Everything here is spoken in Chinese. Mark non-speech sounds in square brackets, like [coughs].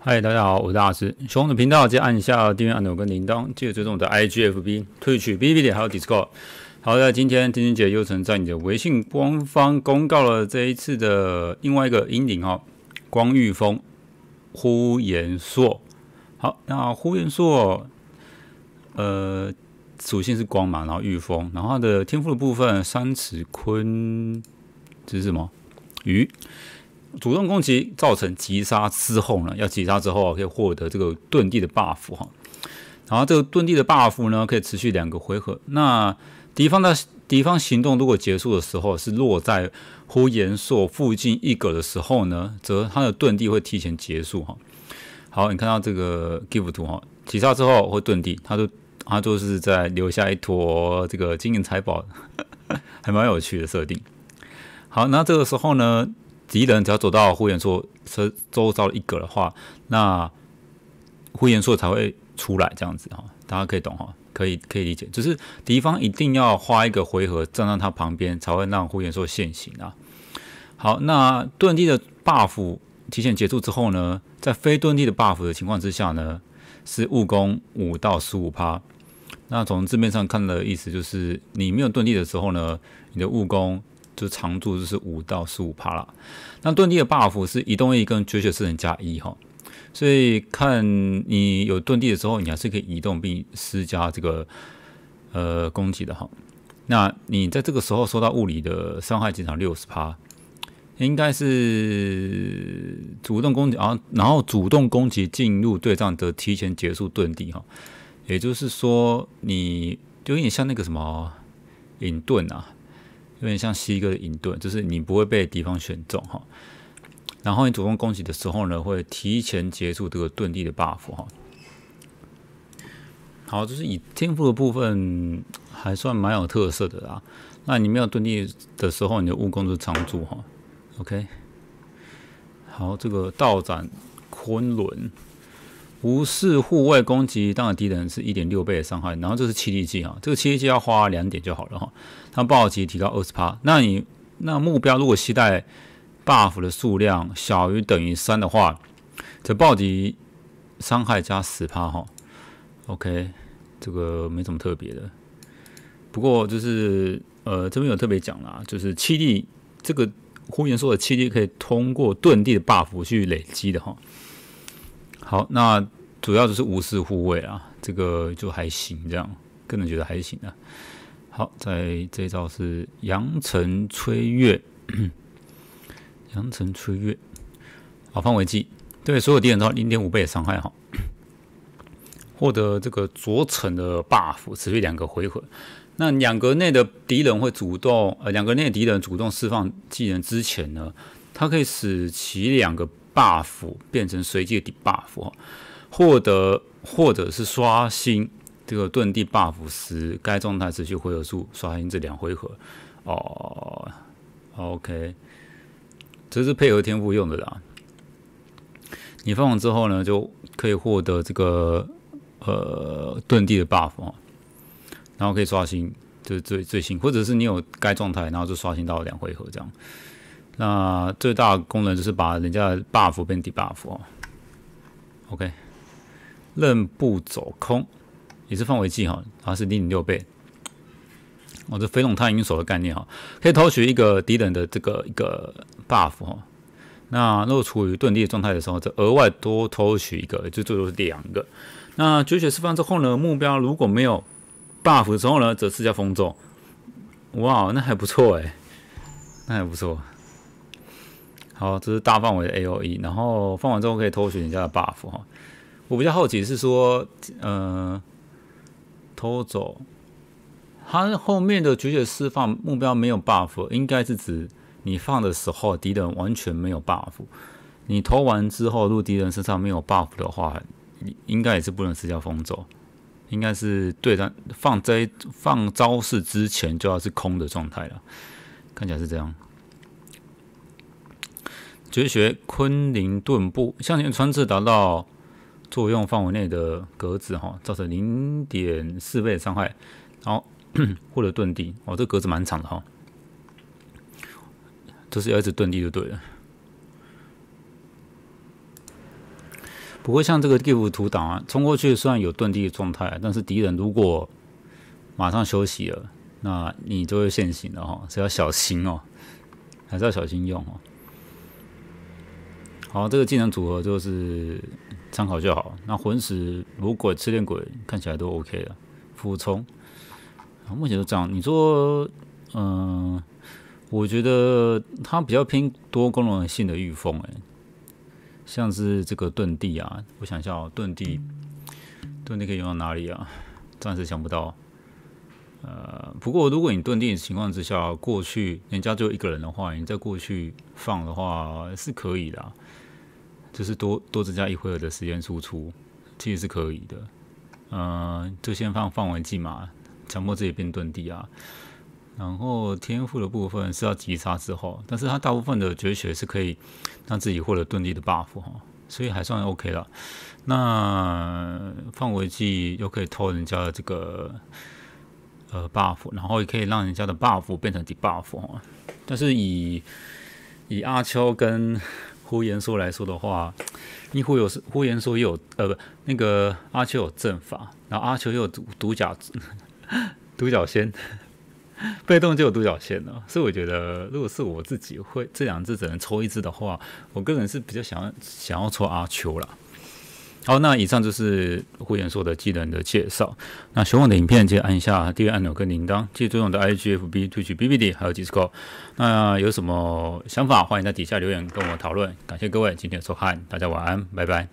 嗨，大家好，我是阿师。小的频道，记得按下订阅按钮跟铃铛，记得追踪我的 IGFB、退去 b 哩哔哩，b 还有 Discord。好的，今天丁丁姐又曾在你的微信官方公告了这一次的另外一个阴影哦，光遇风，呼延硕。好，那呼延硕，呃，属性是光嘛，然后御风，然后的天赋的部分，三尺鲲，这是什么鱼？主动攻击造成击杀之后呢，要击杀之后可以获得这个遁地的 buff 哈。然后这个遁地的 buff 呢，可以持续两个回合。那敌方的敌方行动如果结束的时候是落在呼延硕附近一格的时候呢，则他的遁地会提前结束哈。好，你看到这个 g i v e 图哈，击杀之后会遁地，他就他就是在留下一坨这个金银财宝，[laughs] 还蛮有趣的设定。好，那这个时候呢？敌人只要走到呼延硕车周遭一格的话，那呼延硕才会出来这样子哈，大家可以懂哈，可以可以理解。只是敌方一定要花一个回合站在他旁边，才会让呼延硕现形啊。好，那遁地的 buff 提前结束之后呢，在非遁地的 buff 的情况之下呢，是误攻五到十五趴。那从字面上看的意思就是，你没有遁地的时候呢，你的误攻。就常驻就是五到十五帕了。那遁地的 buff 是移动力跟绝绝技能加一哈，所以看你有遁地的时候，你还是可以移动并施加这个呃攻击的哈。那你在这个时候受到物理的伤害减少六十帕，应该是主动攻击啊，然后主动攻击进入对战的提前结束遁地哈，也就是说你就有点像那个什么隐遁啊。有点像西哥的影盾，就是你不会被敌方选中哈。然后你主动攻击的时候呢，会提前结束这个遁地的 buff 哈。好，就是以天赋的部分还算蛮有特色的啦。那你没有遁地的时候，你的武功就常驻哈。OK。好，这个道斩昆仑。无视户外攻击，当然敌人是一点六倍的伤害。然后这是七力技啊，这个七力技要花两点就好了哈。它暴击提高二十趴，那你那目标如果携带 buff 的数量小于等于三的话，这暴击伤害加十趴哈。OK，这个没什么特别的。不过就是呃这边有特别讲啦，就是七力这个呼延说的七力可以通过遁地的 buff 去累积的哈。好，那主要就是无视护卫啊，这个就还行，这样个人觉得还行啊。好，在这一招是阳城吹月，阳城吹月，好范围技，对所有敌人造成零点五倍的伤害哈。获得这个卓城的 buff，持续两个回合。那两格内的敌人会主动，呃，两格内的敌人主动释放技能之前呢，它可以使其两个。buff 变成随机的 buff，获得或者是刷新这个遁地 buff 时，该状态持续回合数刷新这两回合。哦，OK，这是配合天赋用的啦。你放完之后呢，就可以获得这个呃遁地的 buff 然后可以刷新就是最最新，或者是你有该状态，然后就刷新到两回合这样。那最大功能就是把人家的 buff 变 debuff 哦，OK，任步走空，也是范围技哈，它是零点六倍。哦，这飞龙探鹰手的概念哈，可以偷取一个敌人的这个一个 buff 哈。那如果处于遁地状态的时候，则额外多偷取一个，就最多是两个。那绝学释放之后呢，目标如果没有 buff 的时候呢，则施加风咒。哇，那还不错哎，那还不错。好，这是大范围的 A O E，然后放完之后可以偷取人家的 buff 哈。我比较好奇是说，嗯，偷走他后面的绝学释放目标没有 buff，应该是指你放的时候敌人完全没有 buff。你偷完之后，如果敌人身上没有 buff 的话，你应该也是不能施加封咒，应该是对战放这放招式之前就要是空的状态了，看起来是这样。绝学昆凌盾步向前穿刺，达到作用范围内的格子哈，造成零点四倍伤害，然后获 [coughs] 得遁地哦。这格子蛮长的哈，就是要一直遁地就对了。不过像这个 give 图档冲过去，虽然有遁地的状态，但是敌人如果马上休息了，那你就会现形了哈，是要小心哦，还是要小心用哦。好，这个技能组合就是参考就好。那魂石、如果赤练鬼看起来都 OK 了，俯冲，目前就这样。你说，嗯，我觉得它比较偏多功能性的御风，哎，像是这个遁地啊，我想一下哦，遁地，遁地可以用到哪里啊？暂时想不到。呃，不过如果你遁地的情况之下，过去人家就一个人的话，你再过去放的话是可以的，就是多多增加一会儿的时间输出，这也是可以的。嗯，就先放范围技嘛，强迫自己变遁地啊。然后天赋的部分是要击杀之后，但是它大部分的绝学是可以让自己获得遁地的 buff 哈，所以还算 OK 了。那范围技又可以偷人家的这个。呃，buff，然后也可以让人家的 buff 变成 debuff，但是以以阿秋跟呼延说来说的话，你呼有呼延说也有呃不，那个阿秋有阵法，然后阿秋又有独独角 [laughs] 独角仙，[laughs] 被动就有独角仙了，所以我觉得如果是我自己会这两只只能抽一只的话，我个人是比较想要想要抽阿秋了。好，那以上就是互研说的技能的介绍。那喜欢我的影片，记得按一下订阅按钮跟铃铛，记住我的 IGFB、Twitch、BBD 还有 Discord。那有什么想法，欢迎在底下留言跟我讨论。感谢各位今天的收看，大家晚安，拜拜。